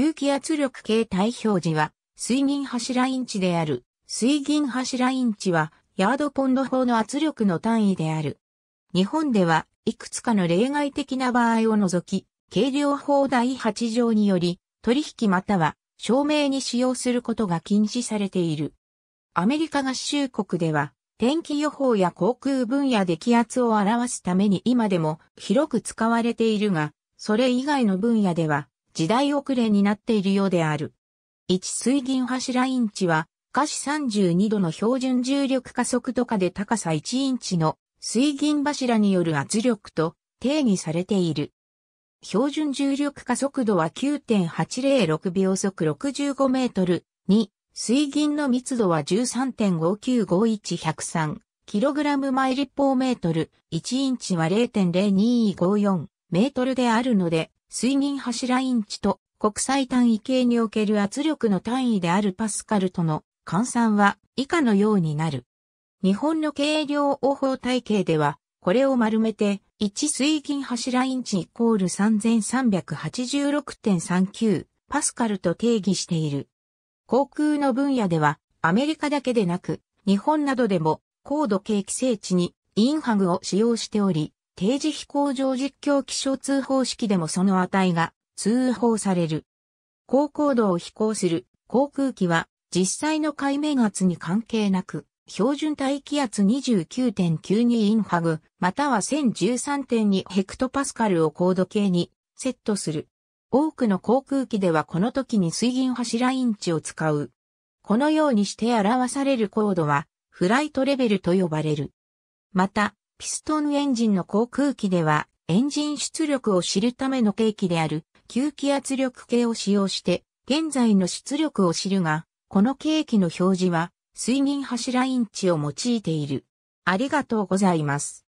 吸気圧力形態表示は、水銀柱インチである。水銀柱インチは、ヤードポンド法の圧力の単位である。日本では、いくつかの例外的な場合を除き、軽量法第8条により、取引または、証明に使用することが禁止されている。アメリカ合衆国では、天気予報や航空分野で気圧を表すために今でも広く使われているが、それ以外の分野では時代遅れになっているようである。一水銀柱インチは、下肢32度の標準重力加速度下で高さ1インチの水銀柱による圧力と定義されている。標準重力加速度は9.806秒速65メートルに、水銀の密度は13.5951103。kg 毎立方メートル、1インチは0.0254メートルであるので、水銀柱インチと国際単位系における圧力の単位であるパスカルとの換算は以下のようになる。日本の軽量応報体系では、これを丸めて、1水銀柱インチイコール3386.39パスカルと定義している。航空の分野では、アメリカだけでなく、日本などでも高度景気制値にインハグを使用しており、定時飛行場実況気象通報式でもその値が通報される。高高度を飛行する航空機は実際の海面圧に関係なく、標準大気圧29.92インハグ、または1013.2ヘクトパスカルを高度計にセットする。多くの航空機ではこの時に水銀柱インチを使う。このようにして表される高度は、フライトレベルと呼ばれる。また、ピストンエンジンの航空機では、エンジン出力を知るための計器である、吸気圧力計を使用して、現在の出力を知るが、この計器の表示は、水銀柱インチを用いている。ありがとうございます。